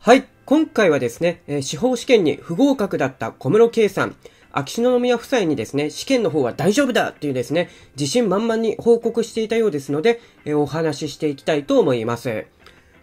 はい、今回はですね、司法試験に不合格だった小室圭さん、秋篠宮夫妻にですね、試験の方は大丈夫だというですね、自信満々に報告していたようですので、お話ししていきたいと思います。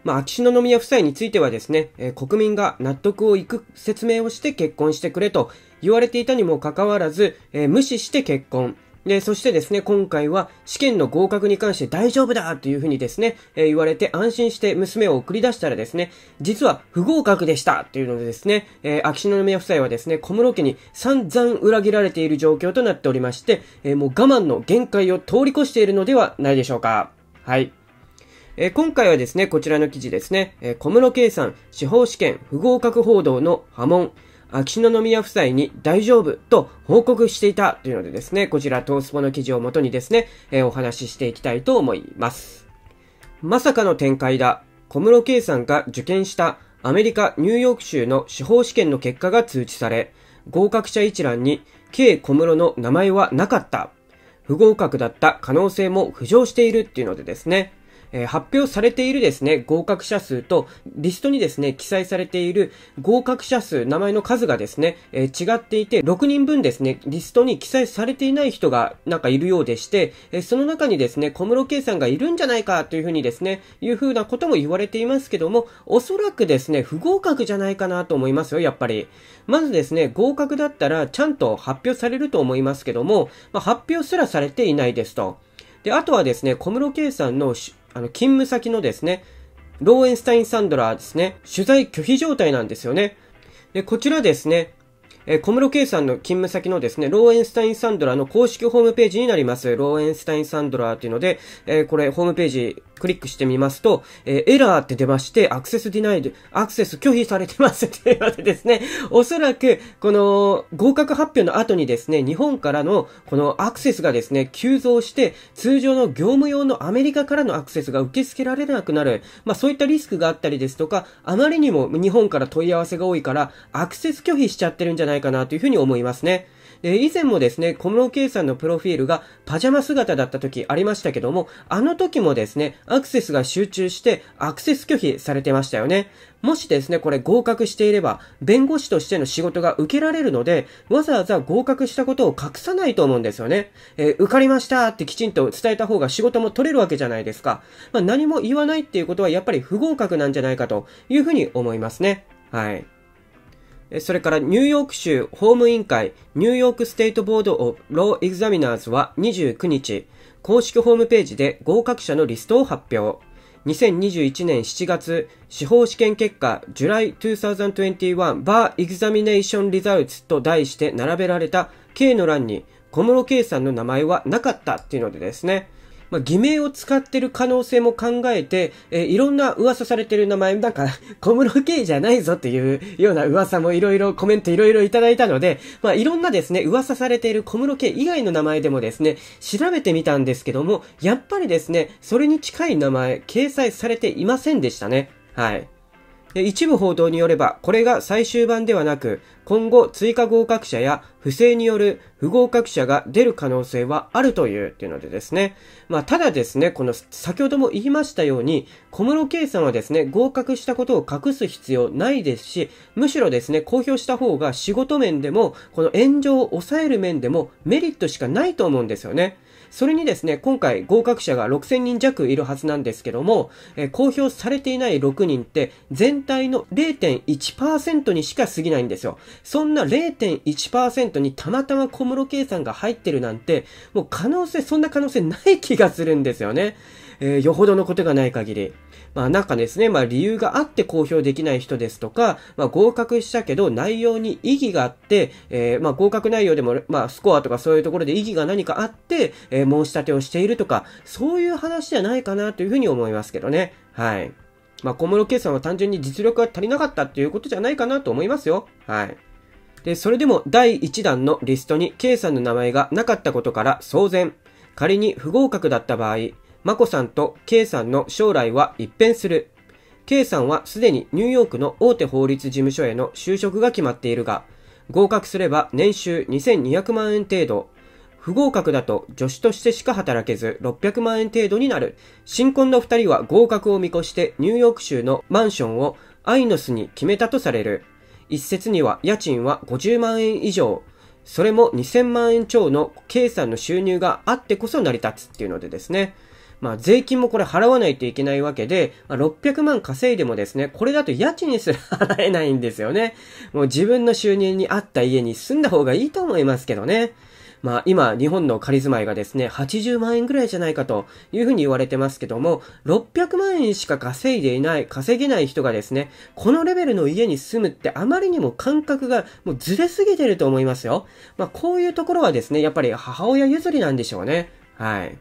まあ、秋篠宮夫妻についてはですね、国民が納得をいく説明をして結婚してくれと言われていたにもかかわらず、無視して結婚。で、そしてですね、今回は試験の合格に関して大丈夫だというふうにですね、えー、言われて安心して娘を送り出したらですね、実は不合格でしたというのでですね、えー、秋篠宮夫妻はですね、小室家に散々裏切られている状況となっておりまして、えー、もう我慢の限界を通り越しているのではないでしょうか。はい。えー、今回はですね、こちらの記事ですね、えー、小室圭さん、司法試験不合格報道の波紋、秋篠宮夫妻に大丈夫と報告していたというのでですね、こちらトースポの記事をもとにですね、えー、お話ししていきたいと思います。まさかの展開だ。小室圭さんが受験したアメリカ・ニューヨーク州の司法試験の結果が通知され、合格者一覧に K 小室の名前はなかった。不合格だった可能性も浮上しているっていうのでですね、え発表されているですね、合格者数と、リストにですね、記載されている合格者数、名前の数がですね、え違っていて、6人分ですね、リストに記載されていない人がなんかいるようでして、えその中にですね、小室圭さんがいるんじゃないかというふうにですね、いうふうなことも言われていますけども、おそらくですね、不合格じゃないかなと思いますよ、やっぱり。まずですね、合格だったらちゃんと発表されると思いますけども、まあ、発表すらされていないですと。で、あとはですね、小室圭さんのあの、勤務先のですね、ローエンスタイン・サンドラーですね、取材拒否状態なんですよね。で、こちらですね、え小室圭さんの勤務先のですね、ローエンスタイン・サンドラーの公式ホームページになります。ローエンスタイン・サンドラーっていうので、えこれホームページクリックしてみますと、えー、エラーって出まして、アクセスディナイド、アクセス拒否されてますというわけですね。おそらく、この合格発表の後にですね、日本からのこのアクセスがですね、急増して、通常の業務用のアメリカからのアクセスが受け付けられなくなる。まあそういったリスクがあったりですとか、あまりにも日本から問い合わせが多いから、アクセス拒否しちゃってるんじゃないかなというふうに思いますね。え以前もですね、小室圭さんのプロフィールがパジャマ姿だった時ありましたけども、あの時もですね、アクセスが集中してアクセス拒否されてましたよね。もしですね、これ合格していれば、弁護士としての仕事が受けられるので、わざわざ合格したことを隠さないと思うんですよね。えー、受かりましたってきちんと伝えた方が仕事も取れるわけじゃないですか。まあ、何も言わないっていうことはやっぱり不合格なんじゃないかというふうに思いますね。はい。それからニューヨーク州法務委員会ニューヨークステートボードオブローエグザミナーズは29日、公式ホームページで合格者のリストを発表。2021年7月、司法試験結果 July 2021 Bar Examination Results と題して並べられた K の欄に小室圭さんの名前はなかったっていうのでですね、まあ、偽名を使ってる可能性も考えて、えー、いろんな噂されてる名前、なんか、小室圭じゃないぞっていうような噂もいろいろコメントいろいろいただいたので、まあ、いろんなですね、噂されている小室圭以外の名前でもですね、調べてみたんですけども、やっぱりですね、それに近い名前、掲載されていませんでしたね。はい。一部報道によれば、これが最終版ではなく、今後追加合格者や不正による不合格者が出る可能性はあるという、っていうのでですね。まあ、ただですね、この、先ほども言いましたように、小室圭さんはですね、合格したことを隠す必要ないですし、むしろですね、公表した方が仕事面でも、この炎上を抑える面でもメリットしかないと思うんですよね。それにですね、今回合格者が6000人弱いるはずなんですけども、え公表されていない6人って全体の0.1%にしか過ぎないんですよ。そんな0.1%にたまたま小室圭さんが入ってるなんて、もう可能性、そんな可能性ない気がするんですよね。えー、よほどのことがない限り。まあなんかですね、まあ理由があって公表できない人ですとか、まあ合格したけど内容に意義があって、えー、まあ合格内容でも、まあスコアとかそういうところで意義が何かあって、え申し立てをしているとか、そういう話じゃないかなというふうに思いますけどね。はい。まあ、小室圭さんは単純に実力が足りなかったっていうことじゃないかなと思いますよ。はい。で、それでも第1弾のリストに K さんの名前がなかったことから騒然。仮に不合格だった場合、眞子さんと K さんの将来は一変する。K さんはすでにニューヨークの大手法律事務所への就職が決まっているが、合格すれば年収2200万円程度、不合格だと助手としてしか働けず600万円程度になる。新婚の二人は合格を見越してニューヨーク州のマンションをアイノスに決めたとされる。一説には家賃は50万円以上。それも2000万円超の K さんの収入があってこそ成り立つっていうのでですね。まあ税金もこれ払わないといけないわけで、まあ、600万稼いでもですね、これだと家賃すら払えないんですよね。もう自分の収入に合った家に住んだ方がいいと思いますけどね。まあ今、日本の仮住まいがですね、80万円ぐらいじゃないかというふうに言われてますけども、600万円しか稼いでいない、稼げない人がですね、このレベルの家に住むってあまりにも感覚がもうずれすぎてると思いますよ。まあこういうところはですね、やっぱり母親譲りなんでしょうね。はい。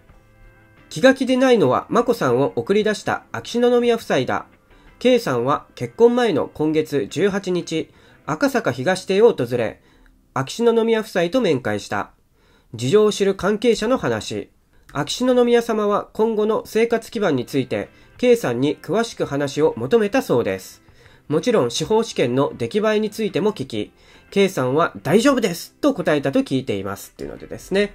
気が気でないのは、眞子さんを送り出した秋篠宮夫妻だ。圭さんは結婚前の今月18日、赤坂東邸を訪れ、秋篠宮夫妻と面会した。事情を知る関係者の話。秋篠宮様は今後の生活基盤について、K さんに詳しく話を求めたそうです。もちろん司法試験の出来栄えについても聞き、K さんは大丈夫ですと答えたと聞いています。っていうのでですね。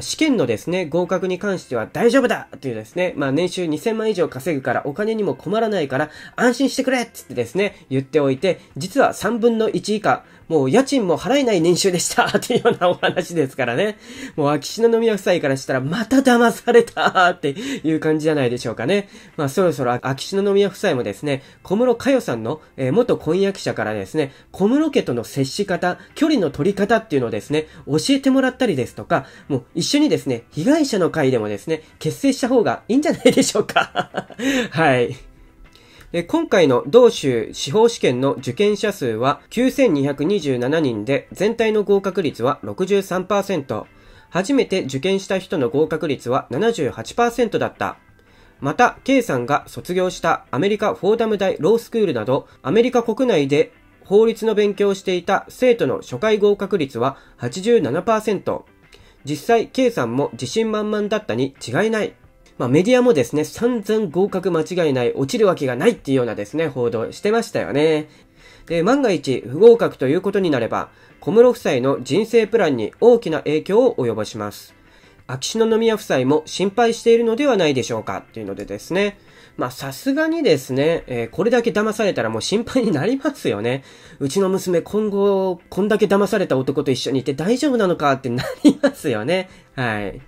試験のですね、合格に関しては大丈夫だというですね、まあ年収2000万以上稼ぐからお金にも困らないから安心してくれっつってですね、言っておいて、実は3分の1以下、もう家賃も払えない年収でしたっていうようなお話ですからね。もう秋篠宮夫妻からしたらまた騙されたっていう感じじゃないでしょうかね。まあそろそろ秋篠宮夫妻もですね、小室佳代さんの、元婚約者からですね、小室家との接し方、距離の取り方っていうのをですね、教えてもらったりですとか、もう一緒にですね、被害者の会でもですね、結成した方がいいんじゃないでしょうか はい。で今回の同州司法試験の受験者数は9227人で全体の合格率は63%。初めて受験した人の合格率は78%だった。また、K さんが卒業したアメリカフォーダム大ロースクールなど、アメリカ国内で法律の勉強をしていた生徒の初回合格率は87%。実際、K さんも自信満々だったに違いない。まあ、メディアもですね、散々合格間違いない、落ちるわけがないっていうようなですね、報道してましたよね。で、万が一不合格ということになれば、小室夫妻の人生プランに大きな影響を及ぼします。秋篠宮夫妻も心配しているのではないでしょうかっていうのでですね。まさすがにですね、えー、これだけ騙されたらもう心配になりますよね。うちの娘今後、こんだけ騙された男と一緒にいて大丈夫なのかってなりますよね。はい。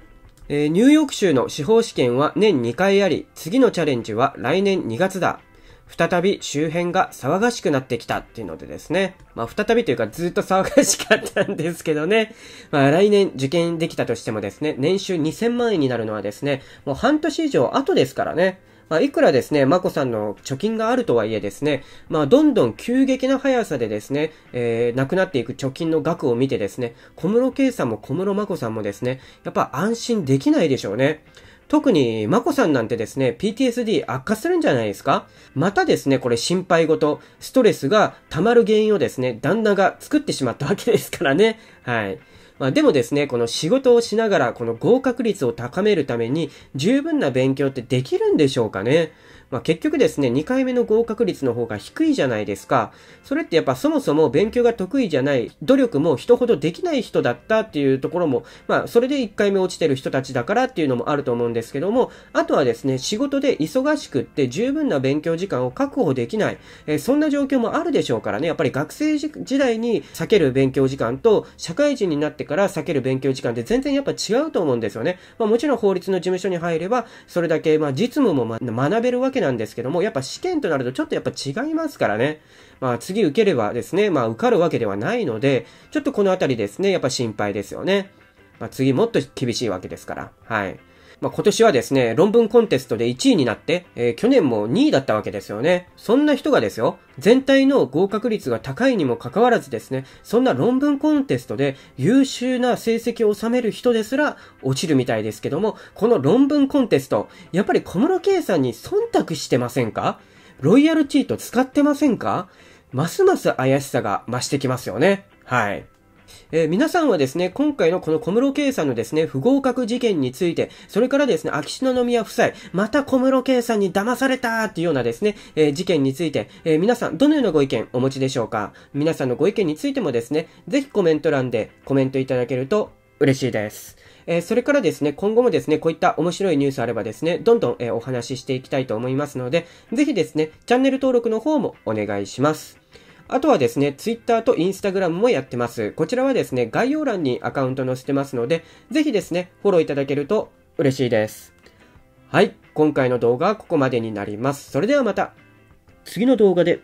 えー、ニューヨーク州の司法試験は年2回あり、次のチャレンジは来年2月だ再び周辺が騒がしくなってきたっていうのでですね。まあ、再びというかずっと騒がしかったんですけどね。まあ、来年受験できたとしてもですね、年収2000万円になるのはですね、もう半年以上後ですからね。まあ、いくらですね、まこさんの貯金があるとはいえですね、まあ、どんどん急激な速さでですね、えー、なくなっていく貯金の額を見てですね、小室圭さんも小室まこさんもですね、やっぱ安心できないでしょうね。特に、まこさんなんてですね、PTSD 悪化するんじゃないですかまたですね、これ心配事、ストレスが溜まる原因をですね、旦那が作ってしまったわけですからね。はい。まあ、でもですね、この仕事をしながら、この合格率を高めるために、十分な勉強ってできるんでしょうかねまあ、結局ですね、2回目の合格率の方が低いじゃないですか。それってやっぱそもそも勉強が得意じゃない、努力も人ほどできない人だったっていうところも、まあ、それで1回目落ちてる人たちだからっていうのもあると思うんですけども、あとはですね、仕事で忙しくって十分な勉強時間を確保できない、えー、そんな状況もあるでしょうからね、やっぱり学生時代に避ける勉強時間と、社会人になってから避ける勉強時間って全然やっぱ違うと思うんですよね。まあ、もちろん法律の事務所に入れば、それだけまあ実務も学べるわけなんですけども、やっぱ試験となるとちょっとやっぱ違いますからね。まあ次受ければですね、まあ受かるわけではないので、ちょっとこのあたりですね、やっぱ心配ですよね。まあ次もっと厳しいわけですから。はい。まあ、今年はですね、論文コンテストで1位になって、えー、去年も2位だったわけですよね。そんな人がですよ、全体の合格率が高いにもかかわらずですね、そんな論文コンテストで優秀な成績を収める人ですら落ちるみたいですけども、この論文コンテスト、やっぱり小室圭さんに忖度してませんかロイヤルチート使ってませんかますます怪しさが増してきますよね。はい。えー、皆さんはですね、今回のこの小室圭さんのですね、不合格事件について、それからですね、秋篠宮夫妻、また小室圭さんに騙されたっていうようなですね、えー、事件について、えー、皆さんどのようなご意見お持ちでしょうか皆さんのご意見についてもですね、ぜひコメント欄でコメントいただけると嬉しいです。えー、それからですね、今後もですね、こういった面白いニュースあればですね、どんどん、えお話ししていきたいと思いますので、ぜひですね、チャンネル登録の方もお願いします。あとはですね、Twitter と Instagram もやってます。こちらはですね、概要欄にアカウント載せてますので、ぜひですね、フォローいただけると嬉しいです。はい、今回の動画はここまでになります。それではまた、次の動画で